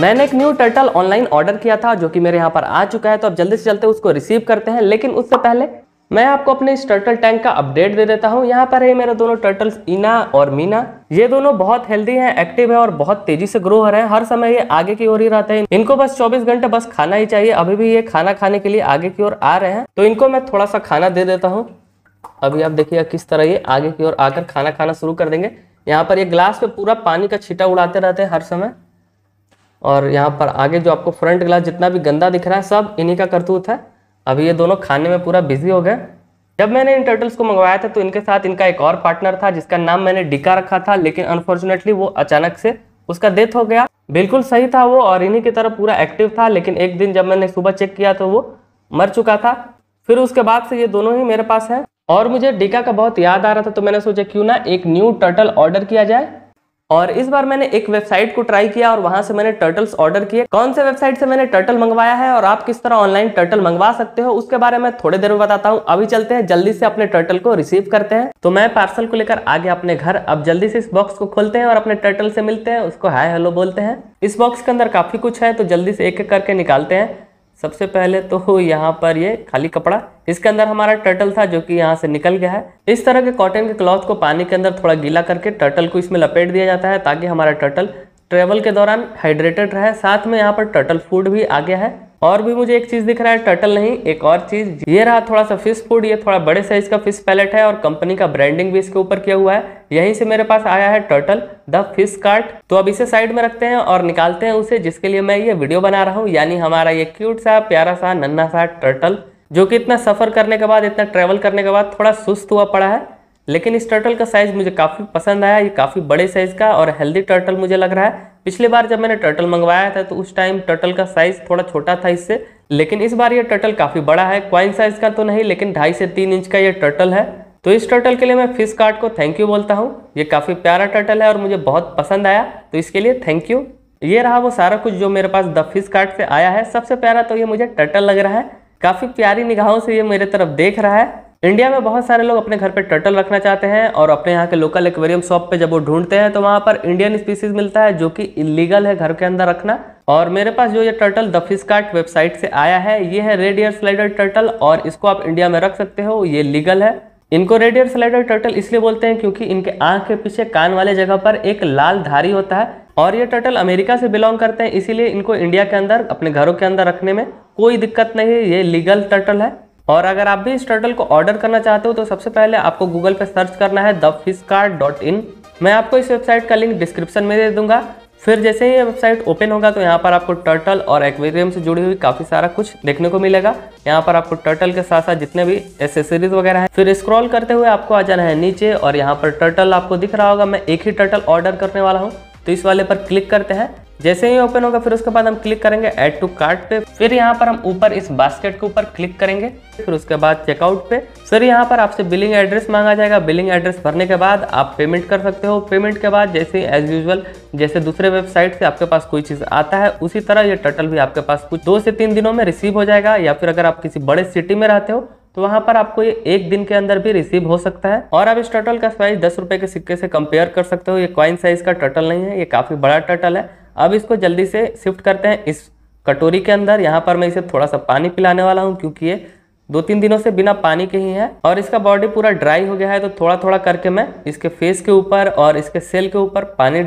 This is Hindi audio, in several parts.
मैंने एक न्यू टर्टल ऑनलाइन ऑर्डर किया था जो कि मेरे यहाँ पर आ चुका है तो अब जल्दी से चलते उसको रिसीव करते हैं लेकिन उससे पहले मैं आपको अपने इस टर्टल टैंक का अपडेट दे देता हूँ यहाँ पर है मेरे दोनों टर्टल्स इना और मीना ये दोनों बहुत हेल्दी हैं एक्टिव है और बहुत तेजी से ग्रो हो रहे हैं हर समय ये आगे की ओर ही रहते हैं इनको बस 24 घंटे बस खाना ही चाहिए अभी भी ये खाना खाने के लिए आगे की ओर आ रहे हैं तो इनको मैं थोड़ा सा खाना दे देता हूँ अभी आप देखिए किस तरह ये आगे की ओर आकर खाना खाना शुरू कर देंगे यहाँ पर ये ग्लास पे पूरा पानी का छीटा उड़ाते रहते हैं हर समय और यहाँ पर आगे जो आपको फ्रंट ग्लास जितना भी गंदा दिख रहा है सब इन्हीं का करतूत है अभी ये दोनों खाने में पूरा बिजी हो गए जब मैंने इन टर्टल्स को मंगवाया था तो इनके साथ इनका एक और पार्टनर था जिसका नाम मैंने डिका रखा था लेकिन अनफॉर्चुनेटली वो अचानक से उसका डेथ हो गया बिल्कुल सही था वो और इन्हीं की तरह पूरा एक्टिव था लेकिन एक दिन जब मैंने सुबह चेक किया तो वो मर चुका था फिर उसके बाद से ये दोनों ही मेरे पास है और मुझे डिका का बहुत याद आ रहा था तो मैंने सोचा क्यों ना एक न्यू टर्टल ऑर्डर किया जाए और इस बार मैंने एक वेबसाइट को ट्राई किया और वहां से मैंने टर्टल्स ऑर्डर किए कौन से वेबसाइट से मैंने टर्टल मंगवाया है और आप किस तरह ऑनलाइन टर्टल मंगवा सकते हो उसके बारे में थोड़ी देर में बताता हूँ अभी चलते हैं जल्दी से अपने टर्टल को रिसीव करते हैं तो मैं पार्सल को लेकर आगे अपने घर अब जल्दी से इस बॉक्स को खोलते हैं और अपने टर्टल से मिलते हैं उसको हाय हेलो बोलते हैं इस बॉक्स के अंदर काफी कुछ है तो जल्दी से एक एक करके निकालते हैं सबसे पहले तो यहाँ पर ये खाली कपड़ा इसके अंदर हमारा टर्टल था जो कि यहाँ से निकल गया है इस तरह के कॉटन के क्लॉथ को पानी के अंदर थोड़ा गीला करके टर्टल को इसमें लपेट दिया जाता है ताकि हमारा टर्टल ट्रेवल के दौरान हाइड्रेटेड रहे साथ में यहाँ पर टर्टल फूड भी आ गया है और भी मुझे एक चीज़ दिख रहा है टर्टल नहीं एक और चीज़ ये रहा थोड़ा सा फिश फूड ये थोड़ा बड़े साइज का फिश पैलेट है और कंपनी का ब्रांडिंग भी इसके ऊपर किया हुआ है यहीं से मेरे पास आया है टर्टल द फिश कार्ट तो अब इसे साइड में रखते हैं और निकालते हैं उसे जिसके लिए मैं ये वीडियो बना रहा हूँ यानी हमारा ये क्यूट सा प्यारा सा नन्ना सा टर्टल जो कि इतना सफ़र करने के बाद इतना ट्रेवल करने के बाद थोड़ा सुस्त हुआ पड़ा है लेकिन इस टर्टल का साइज़ मुझे काफ़ी पसंद आया ये काफ़ी बड़े साइज़ का और हेल्दी टर्टल मुझे लग रहा है पिछले बार जब मैंने टर्टल मंगवाया था तो उस टाइम टर्टल का साइज़ थोड़ा छोटा था इससे लेकिन इस बार ये टर्टल काफ़ी बड़ा है क्वाइन साइज़ का तो नहीं लेकिन ढाई से तीन इंच का ये टर्टल है तो इस टर्टल के लिए मैं फिश कार्ट को थैंक यू बोलता हूँ ये काफ़ी प्यारा टर्टल है और मुझे बहुत पसंद आया तो इसके लिए थैंक यू ये रहा वो सारा कुछ जो मेरे पास द फिश कार्ट से आया है सबसे प्यारा तो ये मुझे टर्टल लग रहा है काफ़ी प्यारी निगाहों से ये मेरे तरफ देख रहा है इंडिया में बहुत सारे लोग अपने घर पे टर्टल रखना चाहते हैं और अपने यहाँ के लोकल एक्वेरियम शॉप पे जब वो ढूंढते हैं तो वहाँ पर इंडियन स्पीसीज मिलता है जो कि इलीगल है घर के अंदर रखना और मेरे पास जो ये टर्टल द फिस्कार्ट वेबसाइट से आया है ये है रेडियर स्लाइडर टर्टल और इसको आप इंडिया में रख सकते हो ये लीगल है इनको रेडियर स्लाइडर टर्टल इसलिए बोलते हैं क्योंकि इनके आंख के पीछे कान वाले जगह पर एक लाल धारी होता है और ये टर्टल अमेरिका से बिलोंग करते हैं इसीलिए इनको इंडिया के अंदर अपने घरों के अंदर रखने में कोई दिक्कत नहीं है ये लीगल टर्टल है और अगर आप भी इस टर्टल को ऑर्डर करना चाहते हो तो सबसे पहले आपको गूगल पर सर्च करना है the fish cart dot in मैं आपको इस वेबसाइट का लिंक डिस्क्रिप्शन में दे दूंगा फिर जैसे ही वेबसाइट ओपन होगा तो यहाँ पर आपको टर्टल और एक्वेरियम से जुड़ी हुई काफ़ी सारा कुछ देखने को मिलेगा यहाँ पर आपको टर्टल के साथ साथ जितने भी एसेसरीज वगैरह हैं फिर स्क्रॉल करते हुए आपको आ जाना है नीचे और यहाँ पर टर्टल आपको दिख रहा होगा मैं एक ही टर्टल ऑर्डर करने वाला हूँ तो इस वाले पर क्लिक करते हैं जैसे ही ओपन होगा फिर उसके बाद हम क्लिक करेंगे ऐड टू कार्ट पे फिर यहाँ पर हम ऊपर इस बास्केट के ऊपर क्लिक करेंगे फिर उसके बाद चेकआउट पे फिर यहाँ पर आपसे बिलिंग एड्रेस मांगा जाएगा बिलिंग एड्रेस भरने के बाद आप पेमेंट कर सकते हो पेमेंट के बाद जैसे एज यूजल जैसे दूसरे वेबसाइट से आपके पास कोई चीज़ आता है उसी तरह ये टोटल भी आपके पास कुछ दो से तीन दिनों में रिसीव हो जाएगा या फिर अगर आप किसी बड़े सिटी में रहते हो तो वहाँ पर आपको ये एक दिन के अंदर भी रिसीव हो सकता है और आप इस टोटल का साइज दस रुपए के सिक्के से कंपेयर कर सकते हो ये क्वाइन साइज का टटल नहीं है ये काफ़ी बड़ा टटल है अब इसको जल्दी से शिफ्ट करते हैं इस कटोरी के अंदर यहाँ पर मैं इसे थोड़ा सा पानी पिलाने वाला हूँ क्योंकि ये दो तीन दिनों से बिना पानी के ही है और इसका बॉडी पूरा ड्राई हो गया है तो थोड़ा थोड़ा करके मैं इसके फेस के ऊपर और इसके सेल के ऊपर पानी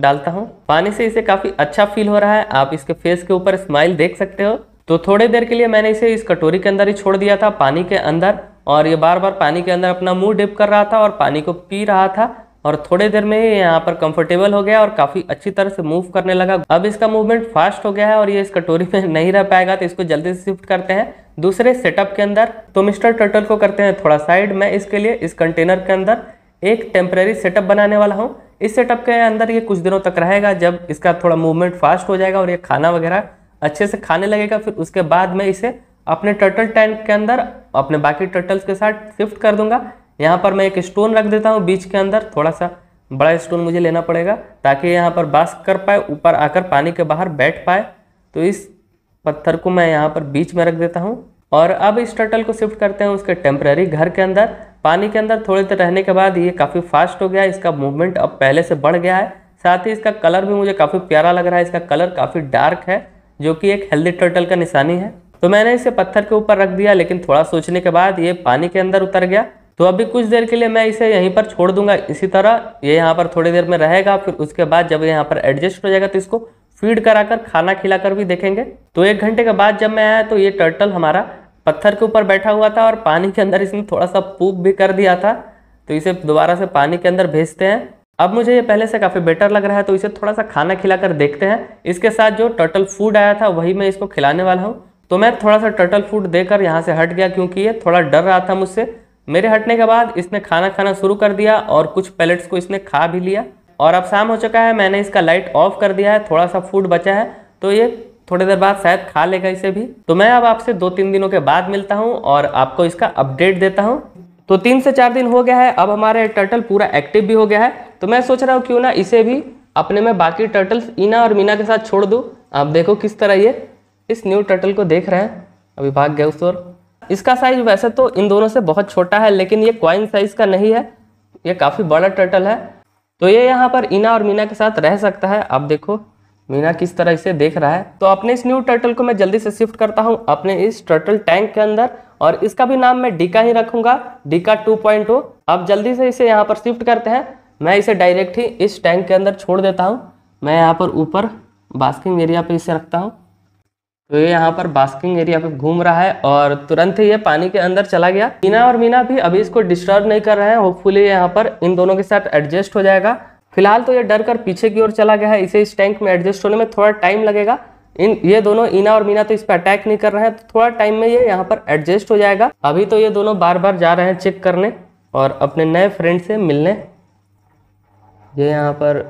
डालता हूँ पानी से इसे काफ़ी अच्छा फील हो रहा है आप इसके फेस के ऊपर स्माइल देख सकते हो तो थोड़ी देर के लिए मैंने इसे इस कटोरी के अंदर ही छोड़ दिया था पानी के अंदर और ये बार बार पानी के अंदर अपना मुंह डिप कर रहा था और पानी को पी रहा था और थोड़ी देर में यहाँ पर कंफर्टेबल हो गया और काफ़ी अच्छी तरह से मूव करने लगा अब इसका मूवमेंट फास्ट हो गया है और ये इस कटोरी में नहीं रह पाएगा तो इसको जल्दी से शिफ्ट करते हैं दूसरे सेटअप के अंदर तो मिस्टर टर्टल को करते हैं थोड़ा साइड मैं इसके लिए इस कंटेनर के अंदर एक टेम्प्रेरी सेटअप बनाने वाला हूँ इस सेटअप के अंदर ये कुछ दिनों तक रहेगा जब इसका थोड़ा मूवमेंट फास्ट हो जाएगा और ये खाना वगैरह अच्छे से खाने लगेगा फिर उसके बाद मैं इसे अपने टर्टल टैंक के अंदर अपने बाकी टर्टल्स के साथ शिफ्ट कर दूंगा यहाँ पर मैं एक स्टोन रख देता हूँ बीच के अंदर थोड़ा सा बड़ा स्टोन मुझे लेना पड़ेगा ताकि यहाँ पर बास कर पाए ऊपर आकर पानी के बाहर बैठ पाए तो इस पत्थर को मैं यहाँ पर बीच में रख देता हूँ और अब इस टर्टल को शिफ्ट करते हैं उसके टेम्प्रेरी घर के अंदर पानी के अंदर थोड़ी देर रहने के बाद ये काफ़ी फास्ट हो गया है इसका मूवमेंट अब पहले से बढ़ गया है साथ ही इसका कलर भी मुझे काफ़ी प्यारा लग रहा है इसका कलर काफ़ी डार्क है जो कि एक हेल्दी टर्टल का निशानी है तो मैंने इसे पत्थर के ऊपर रख दिया लेकिन थोड़ा सोचने के बाद ये पानी के अंदर उतर गया तो अभी कुछ देर के लिए मैं इसे यहीं पर छोड़ दूंगा इसी तरह ये यहाँ पर थोड़ी देर में रहेगा फिर उसके बाद जब यहाँ पर एडजस्ट हो जाएगा तो इसको फीड कराकर खाना खिलाकर भी देखेंगे तो एक घंटे के बाद जब मैं आया तो ये टर्टल हमारा पत्थर के ऊपर बैठा हुआ था और पानी के अंदर इसने थोड़ा सा पूप भी कर दिया था तो इसे दोबारा से पानी के अंदर भेजते हैं अब मुझे ये पहले से काफ़ी बेटर लग रहा है तो इसे थोड़ा सा खाना खिलाकर देखते हैं इसके साथ जो टर्टल फूड आया था वही मैं इसको खिलाने वाला हूँ तो मैं थोड़ा सा टर्टल फूड देकर यहाँ से हट गया क्योंकि ये थोड़ा डर रहा था मुझसे मेरे हटने के बाद इसने खाना खाना शुरू कर दिया और कुछ पैलेट्स को इसने खा भी लिया और अब शाम हो चुका है मैंने इसका लाइट ऑफ कर दिया है थोड़ा सा फूड बचा है तो ये थोड़ी देर बाद शायद खा लेगा इसे भी तो मैं अब आपसे दो तीन दिनों के बाद मिलता हूँ और आपको इसका अपडेट देता हूँ तो तीन से चार दिन हो गया है अब हमारे टर्टल पूरा एक्टिव भी हो गया है तो मैं सोच रहा हूँ क्यों ना इसे भी अपने में बाकी टर्टल्स ईना और मीना के साथ छोड़ दूँ आप देखो किस तरह ये इस न्यू टर्टल को देख रहे हैं अभी भाग गया उस ओर इसका साइज वैसे तो इन दोनों से बहुत छोटा है लेकिन ये क्वाइन साइज का नहीं है ये काफ़ी बड़ा टर्टल है तो ये यहाँ पर इना और मीना के साथ रह सकता है आप देखो मीना किस तरह इसे देख रहा है तो अपने इस न्यू टर्टल को मैं जल्दी से शिफ्ट करता हूँ अपने इस टर्टल टैंक के अंदर और इसका भी नाम मैं डीका ही रखूंगा डीका 2.0 आप जल्दी से इसे यहाँ पर शिफ्ट करते हैं मैं इसे डायरेक्ट ही इस टैंक के अंदर छोड़ देता हूँ मैं यहाँ पर ऊपर बास्किंग एरिया पर इसे रखता हूँ तो ये यहाँ पर बास्किंग एरिया पे घूम रहा है और तुरंत ही ये पानी के अंदर चला गया मीना और मीना भी अभी इसको डिस्टर्ब नहीं कर रहे हैं होपफुली यहाँ पर इन दोनों के साथ एडजस्ट हो जाएगा फिलहाल तो ये डर कर पीछे की ओर चला गया है इसे इस टैंक में एडजस्ट होने में थोड़ा टाइम लगेगा इन ये दोनों ईना और मीना तो इस पर अटैक नहीं कर रहे हैं तो थोड़ा टाइम में ये यहाँ पर एडजस्ट हो जाएगा अभी तो ये दोनों बार बार जा रहे हैं चेक करने और अपने नए फ्रेंड से मिलने ये यहाँ पर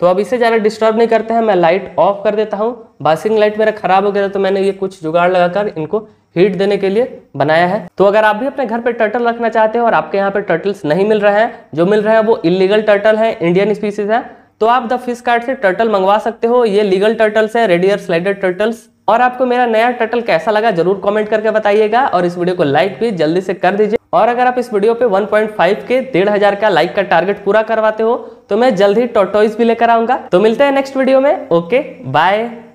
तो अब इसे ज़्यादा डिस्टर्ब नहीं करते हैं मैं लाइट ऑफ कर देता हूँ बासिंग लाइट मेरा खराब हो गया तो मैंने ये कुछ जुगाड़ लगाकर इनको हीट देने के लिए बनाया है तो अगर आप भी अपने घर पे टर्टल रखना चाहते हो और आपके यहाँ पे टर्टल्स नहीं मिल रहे हैं जो मिल रहे हैं वो इलीगल टर्टल है इंडियन स्पीसीज है तो आप द फिश कार्ट से टर्टल मंगवा सकते हो ये लीगल टर्टल्स है रेडियर स्लाइडेड टर्टल्स और आपको मेरा नया टर्टल कैसा लगा जरूर कॉमेंट करके बताइएगा और इस वीडियो को लाइक भी जल्दी से कर दीजिए और अगर आप इस वीडियो पे 1.5 के डेढ़ हजार का लाइक का टारगेट पूरा करवाते हो तो मैं जल्द ही टोटोइस भी लेकर आऊंगा तो मिलते हैं नेक्स्ट वीडियो में ओके बाय